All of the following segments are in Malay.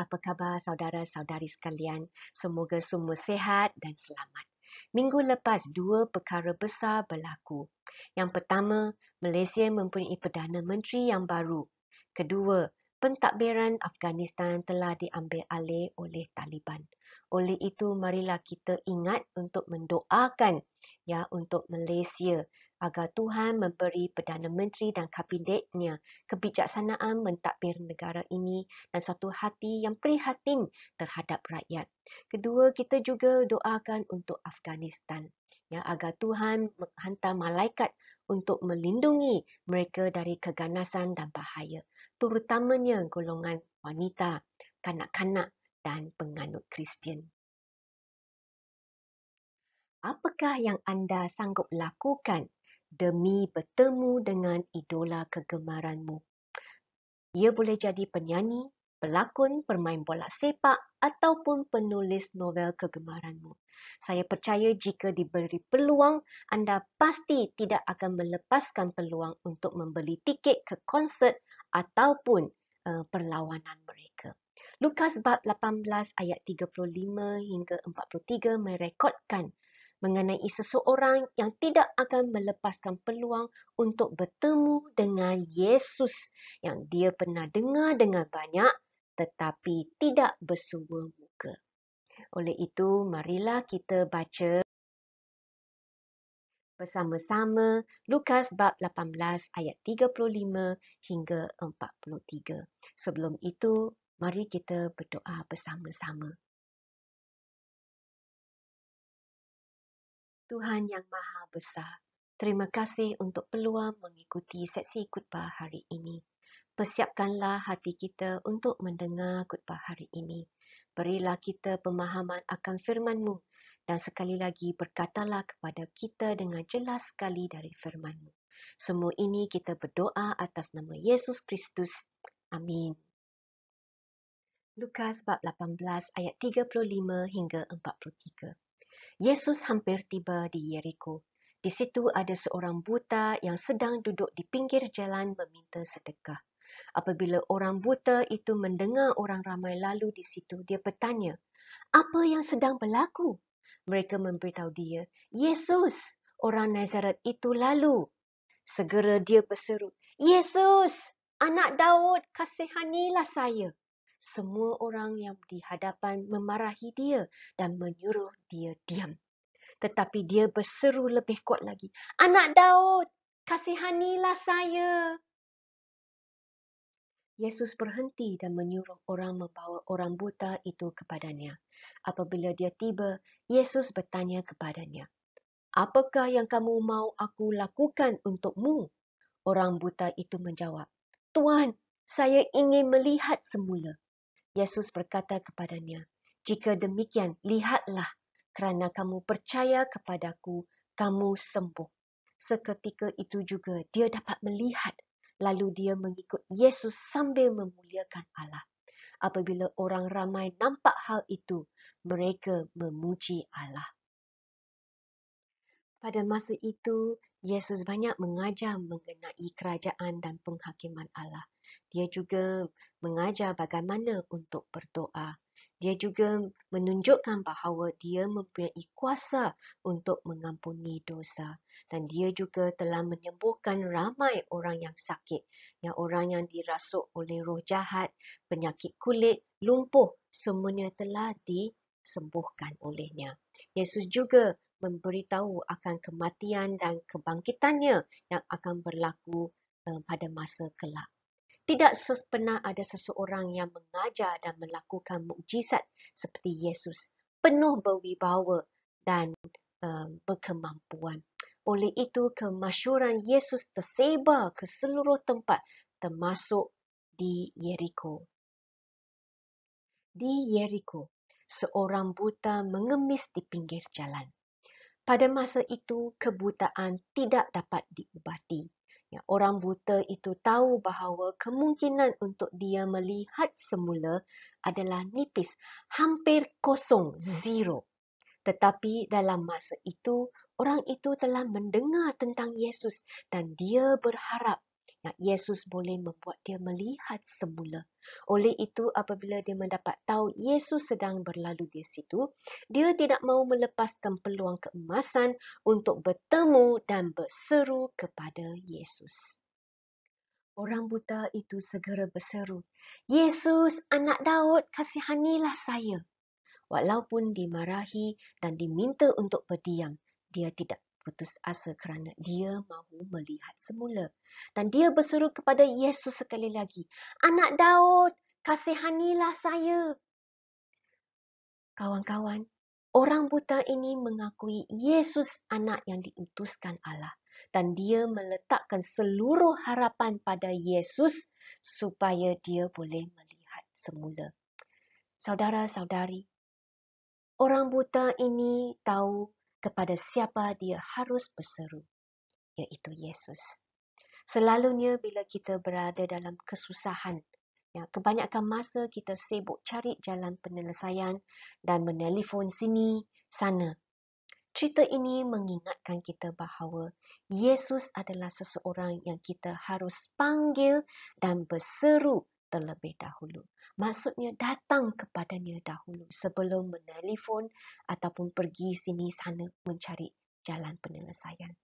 apa khabar saudara-saudari sekalian? Semoga semua sehat dan selamat. Minggu lepas, dua perkara besar berlaku. Yang pertama, Malaysia mempunyai Perdana Menteri yang baru. Kedua, pentadbiran Afghanistan telah diambil alih oleh Taliban. Oleh itu, marilah kita ingat untuk mendoakan ya untuk Malaysia agar Tuhan memberi Perdana Menteri dan Kabinetnya kebijaksanaan mentadbir negara ini dan suatu hati yang prihatin terhadap rakyat. Kedua, kita juga doakan untuk Afghanistan ya, agar Tuhan menghantar malaikat untuk melindungi mereka dari keganasan dan bahaya, terutamanya golongan wanita, kanak-kanak dan penganut Kristian. Apakah yang anda sanggup lakukan demi bertemu dengan idola kegemaranmu. Ia boleh jadi penyanyi, pelakon, permain bola sepak ataupun penulis novel kegemaranmu. Saya percaya jika diberi peluang, anda pasti tidak akan melepaskan peluang untuk membeli tiket ke konsert ataupun uh, perlawanan mereka. Lukas bab 18 ayat 35 hingga 43 merekodkan mengenai seseorang yang tidak akan melepaskan peluang untuk bertemu dengan Yesus yang dia pernah dengar dengan banyak tetapi tidak bersungguh muka. Oleh itu, marilah kita baca bersama-sama Lukas bab 18 ayat 35 hingga 43. Sebelum itu, mari kita berdoa bersama-sama. Tuhan yang Maha Besar. Terima kasih untuk peluang mengikuti sesi khutbah hari ini. Persiapkanlah hati kita untuk mendengar khutbah hari ini. Berilah kita pemahaman akan firman-Mu dan sekali lagi berkatalah kepada kita dengan jelas sekali dari firman-Mu. Semua ini kita berdoa atas nama Yesus Kristus. Amin. Lukas bab 18 ayat 35 hingga 43. Yesus hampir tiba di Yeriko. Di situ ada seorang buta yang sedang duduk di pinggir jalan meminta sedekah. Apabila orang buta itu mendengar orang ramai lalu di situ, dia bertanya, "Apa yang sedang berlaku?" Mereka memberitahu dia, "Yesus, orang Nazaret itu lalu." Segera dia berseru, "Yesus, anak Daud, kasihanilah saya." semua orang yang di hadapan memarahi dia dan menyuruh dia diam. Tetapi dia berseru lebih kuat lagi, Anak Daud, kasihanilah saya. Yesus berhenti dan menyuruh orang membawa orang buta itu kepadanya. Apabila dia tiba, Yesus bertanya kepadanya, Apakah yang kamu mau aku lakukan untukmu? Orang buta itu menjawab, Tuan, saya ingin melihat semula. Yesus berkata kepadanya, "Jika demikian, lihatlah, kerana kamu percaya kepadaku, kamu sembuh." Seketika itu juga dia dapat melihat, lalu dia mengikut Yesus sambil memuliakan Allah. Apabila orang ramai nampak hal itu, mereka memuji Allah. Pada masa itu, Yesus banyak mengajar mengenai kerajaan dan penghakiman Allah. Dia juga mengajar bagaimana untuk berdoa. Dia juga menunjukkan bahawa dia mempunyai kuasa untuk mengampuni dosa dan dia juga telah menyembuhkan ramai orang yang sakit, yang orang yang dirasuk oleh roh jahat, penyakit kulit, lumpuh, semuanya telah disembuhkan olehnya. Yesus juga memberitahu akan kematian dan kebangkitannya yang akan berlaku eh, pada masa kelak. Tidak pernah ada seseorang yang mengajar dan melakukan mukjizat seperti Yesus, penuh berwibawa dan uh, berkemampuan. Oleh itu, kemasyuran Yesus tersebar ke seluruh tempat termasuk di Jericho. Di Jericho, seorang buta mengemis di pinggir jalan. Pada masa itu, kebutaan tidak dapat diubati. Ya, orang buta itu tahu bahawa kemungkinan untuk dia melihat semula adalah nipis, hampir kosong, zero. Tetapi dalam masa itu, orang itu telah mendengar tentang Yesus dan dia berharap Nah, Yesus boleh membuat dia melihat semula. Oleh itu, apabila dia mendapat tahu Yesus sedang berlalu di situ, dia tidak mahu melepaskan peluang keemasan untuk bertemu dan berseru kepada Yesus. Orang buta itu segera berseru, Yesus, anak Daud, kasihanilah saya. Walaupun dimarahi dan diminta untuk berdiam, dia tidak berputus asa kerana dia mahu melihat semula. Dan dia bersuruh kepada Yesus sekali lagi, Anak Daud, kasihanilah saya. Kawan-kawan, orang buta ini mengakui Yesus anak yang diutuskan Allah dan dia meletakkan seluruh harapan pada Yesus supaya dia boleh melihat semula. Saudara-saudari, orang buta ini tahu kepada siapa dia harus berseru, iaitu Yesus. Selalunya bila kita berada dalam kesusahan, ya, kebanyakan masa kita sibuk cari jalan penyelesaian dan menelpon sini, sana. Cerita ini mengingatkan kita bahawa Yesus adalah seseorang yang kita harus panggil dan berseru terlebih dahulu. Maksudnya datang kepadanya dahulu sebelum menelpon ataupun pergi sini sana mencari jalan penyelesaian.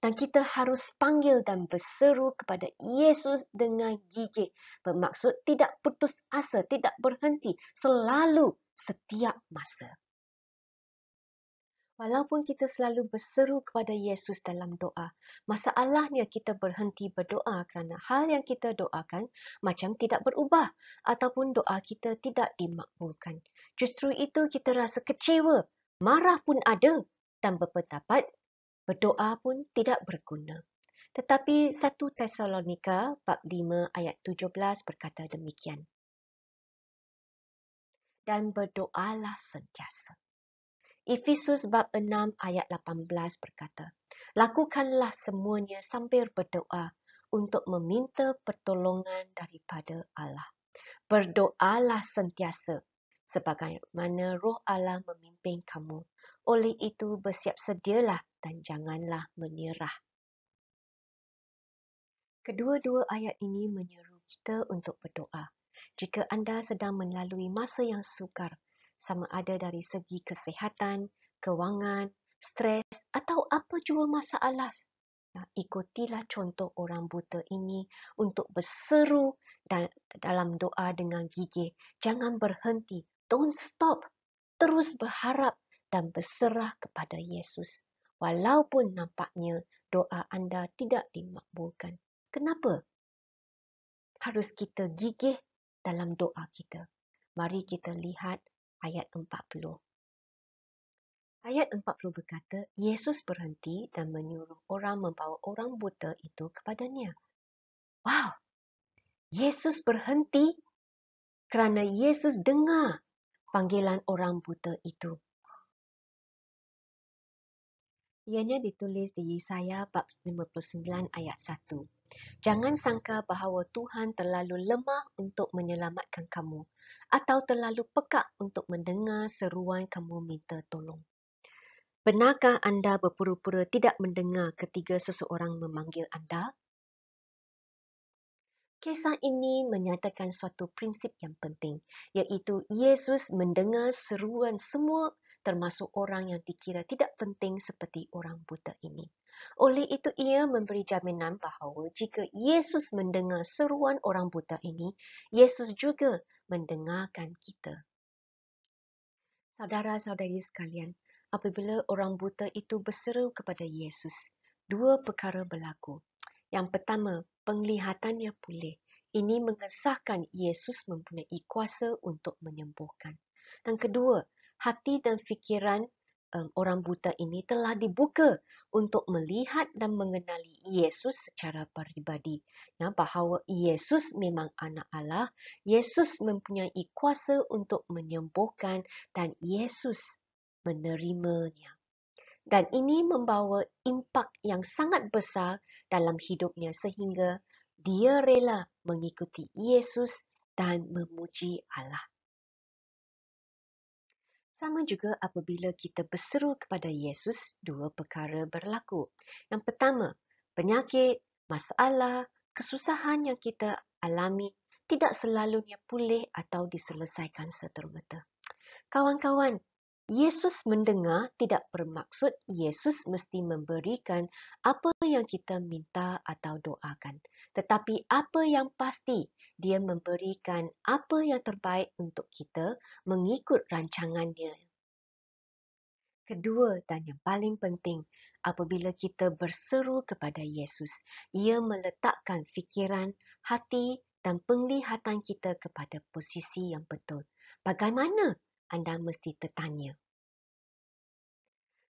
Dan kita harus panggil dan berseru kepada Yesus dengan gigih. Bermaksud tidak putus asa, tidak berhenti, selalu setiap masa. Walaupun kita selalu berseru kepada Yesus dalam doa, masalahnya kita berhenti berdoa kerana hal yang kita doakan macam tidak berubah ataupun doa kita tidak dimakbulkan. Justru itu kita rasa kecewa, marah pun ada dan berpendapat berdoa pun tidak berguna. Tetapi 1 Tesalonika bab 5 ayat 17 berkata demikian. Dan berdoalah sentiasa. Efesus bab 6 ayat 18 berkata, Lakukanlah semuanya sambil berdoa untuk meminta pertolongan daripada Allah. Berdoalah sentiasa sebagaimana roh Allah memimpin kamu. Oleh itu, bersiap sedialah dan janganlah menyerah. Kedua-dua ayat ini menyeru kita untuk berdoa. Jika anda sedang melalui masa yang sukar, sama ada dari segi kesihatan, kewangan, stres atau apa jua masalah. Nah, ya, ikutilah contoh orang buta ini untuk berseru dan dalam doa dengan gigih. Jangan berhenti. Don't stop. Terus berharap dan berserah kepada Yesus. Walaupun nampaknya doa anda tidak dimakbulkan. Kenapa? Harus kita gigih dalam doa kita. Mari kita lihat ayat 40. Ayat 40 berkata, Yesus berhenti dan menyuruh orang membawa orang buta itu kepadanya. Wow! Yesus berhenti kerana Yesus dengar panggilan orang buta itu. Ianya ditulis di Yesaya bab 59 ayat 1. Jangan sangka bahawa Tuhan terlalu lemah untuk menyelamatkan kamu atau terlalu pekak untuk mendengar seruan kamu minta tolong. Benarkah anda berpura-pura tidak mendengar ketika seseorang memanggil anda? Kisah ini menyatakan suatu prinsip yang penting, iaitu Yesus mendengar seruan semua termasuk orang yang dikira tidak penting seperti orang buta ini. Oleh itu, ia memberi jaminan bahawa jika Yesus mendengar seruan orang buta ini, Yesus juga mendengarkan kita. Saudara-saudari sekalian, apabila orang buta itu berseru kepada Yesus, dua perkara berlaku. Yang pertama, penglihatannya pulih. Ini mengesahkan Yesus mempunyai kuasa untuk menyembuhkan. Dan kedua, hati dan fikiran um, orang buta ini telah dibuka untuk melihat dan mengenali Yesus secara peribadi. Ya, bahawa Yesus memang anak Allah, Yesus mempunyai kuasa untuk menyembuhkan dan Yesus menerimanya. Dan ini membawa impak yang sangat besar dalam hidupnya sehingga dia rela mengikuti Yesus dan memuji Allah. Sama juga apabila kita berseru kepada Yesus, dua perkara berlaku. Yang pertama, penyakit, masalah, kesusahan yang kita alami tidak selalunya pulih atau diselesaikan seterusnya. Kawan-kawan, Yesus mendengar tidak bermaksud Yesus mesti memberikan apa yang kita minta atau doakan. Tetapi apa yang pasti, dia memberikan apa yang terbaik untuk kita mengikut rancangannya. Kedua dan yang paling penting, apabila kita berseru kepada Yesus, ia meletakkan fikiran, hati dan penglihatan kita kepada posisi yang betul. Bagaimana anda mesti tertanya?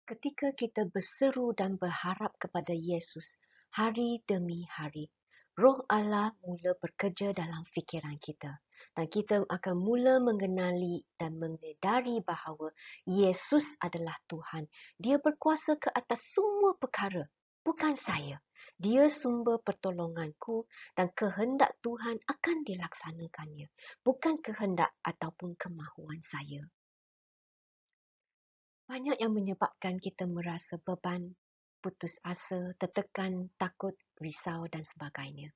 Ketika kita berseru dan berharap kepada Yesus hari demi hari, roh Allah mula bekerja dalam fikiran kita dan kita akan mula mengenali dan menyedari bahawa Yesus adalah Tuhan. Dia berkuasa ke atas semua perkara, bukan saya. Dia sumber pertolonganku dan kehendak Tuhan akan dilaksanakannya, bukan kehendak ataupun kemahuan saya. Banyak yang menyebabkan kita merasa beban putus asa, tertekan, takut, risau dan sebagainya.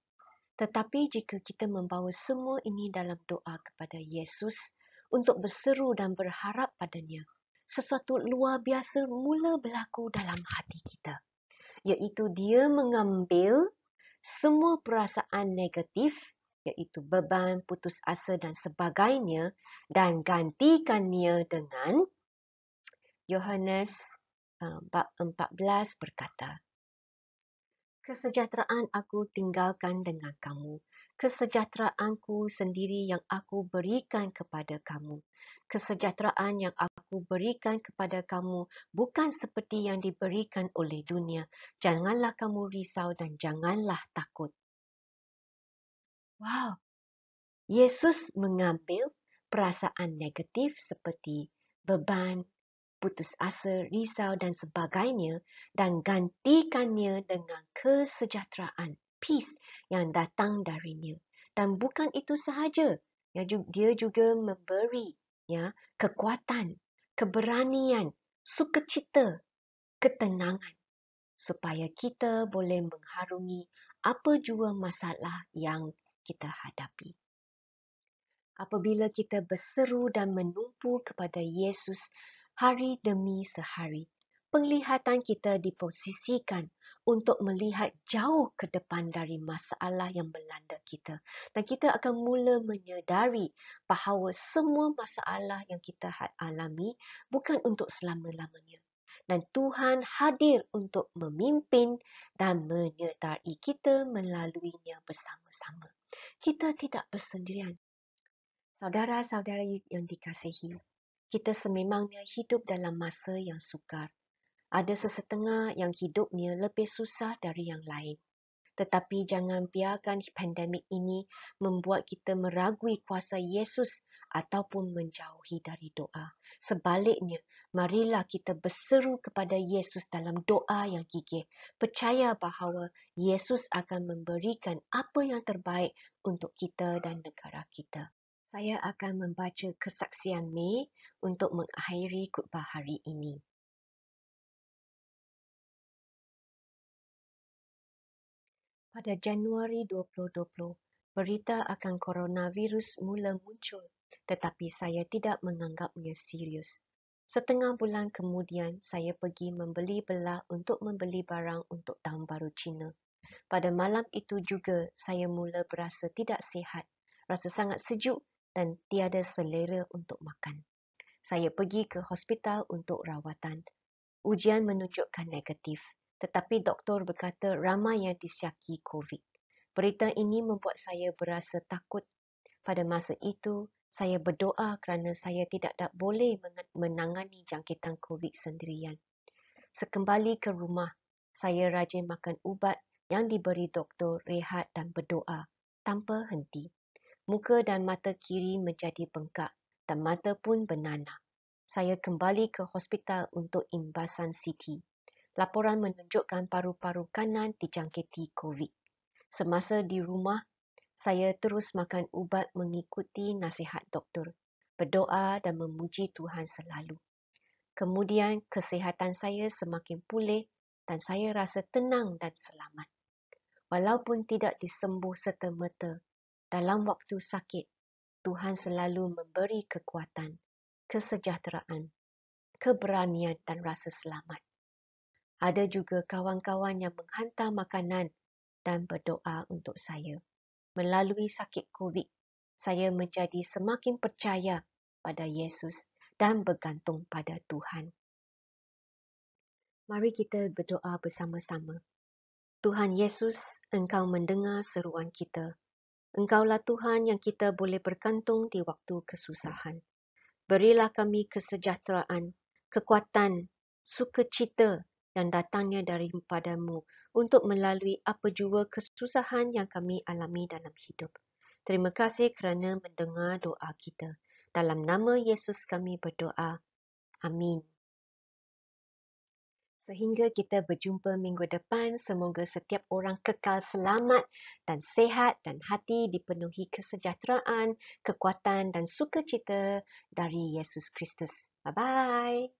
Tetapi jika kita membawa semua ini dalam doa kepada Yesus untuk berseru dan berharap padanya, sesuatu luar biasa mula berlaku dalam hati kita. Iaitu dia mengambil semua perasaan negatif iaitu beban, putus asa dan sebagainya dan gantikannya dengan Yohanes 14 ah, berkata, Kesejahteraan aku tinggalkan dengan kamu, kesejahteraanku sendiri yang aku berikan kepada kamu. Kesejahteraan yang aku berikan kepada kamu bukan seperti yang diberikan oleh dunia. Janganlah kamu risau dan janganlah takut. Wow. Yesus mengambil perasaan negatif seperti beban, putus asa, risau dan sebagainya dan gantikannya dengan kesejahteraan, peace yang datang darinya. Dan bukan itu sahaja, ya dia juga memberi ya, kekuatan, keberanian, sukacita, ketenangan supaya kita boleh mengharungi apa jua masalah yang kita hadapi. Apabila kita berseru dan menumpu kepada Yesus hari demi sehari. Penglihatan kita diposisikan untuk melihat jauh ke depan dari masalah yang melanda kita dan kita akan mula menyedari bahawa semua masalah yang kita alami bukan untuk selama-lamanya dan Tuhan hadir untuk memimpin dan menyertai kita melaluinya bersama-sama. Kita tidak bersendirian. Saudara-saudari yang dikasihi, kita sememangnya hidup dalam masa yang sukar. Ada sesetengah yang hidupnya lebih susah dari yang lain. Tetapi jangan biarkan pandemik ini membuat kita meragui kuasa Yesus ataupun menjauhi dari doa. Sebaliknya, marilah kita berseru kepada Yesus dalam doa yang gigih. Percaya bahawa Yesus akan memberikan apa yang terbaik untuk kita dan negara kita saya akan membaca kesaksian Mei untuk mengakhiri khutbah hari ini. Pada Januari 2020, berita akan coronavirus mula muncul tetapi saya tidak menganggapnya serius. Setengah bulan kemudian, saya pergi membeli belah untuk membeli barang untuk tahun baru Cina. Pada malam itu juga, saya mula berasa tidak sihat. Rasa sangat sejuk dan tiada selera untuk makan. Saya pergi ke hospital untuk rawatan. Ujian menunjukkan negatif, tetapi doktor berkata ramai yang disyaki COVID. Berita ini membuat saya berasa takut. Pada masa itu, saya berdoa kerana saya tidak dapat boleh menangani jangkitan COVID sendirian. Sekembali ke rumah, saya rajin makan ubat yang diberi doktor, rehat dan berdoa tanpa henti muka dan mata kiri menjadi bengkak dan mata pun bernanah. Saya kembali ke hospital untuk imbasan CT. Laporan menunjukkan paru-paru kanan dijangkiti COVID. Semasa di rumah, saya terus makan ubat mengikuti nasihat doktor, berdoa dan memuji Tuhan selalu. Kemudian, kesihatan saya semakin pulih dan saya rasa tenang dan selamat. Walaupun tidak disembuh serta-merta, dalam waktu sakit, Tuhan selalu memberi kekuatan, kesejahteraan, keberanian dan rasa selamat. Ada juga kawan-kawan yang menghantar makanan dan berdoa untuk saya. Melalui sakit COVID, saya menjadi semakin percaya pada Yesus dan bergantung pada Tuhan. Mari kita berdoa bersama-sama. Tuhan Yesus, Engkau mendengar seruan kita Engkaulah Tuhan yang kita boleh bergantung di waktu kesusahan. Berilah kami kesejahteraan, kekuatan, sukacita yang datangnya daripadamu untuk melalui apa jua kesusahan yang kami alami dalam hidup. Terima kasih kerana mendengar doa kita. Dalam nama Yesus kami berdoa. Amin. Sehingga kita berjumpa minggu depan, semoga setiap orang kekal selamat dan sehat dan hati dipenuhi kesejahteraan, kekuatan dan sukacita dari Yesus Kristus. Bye-bye.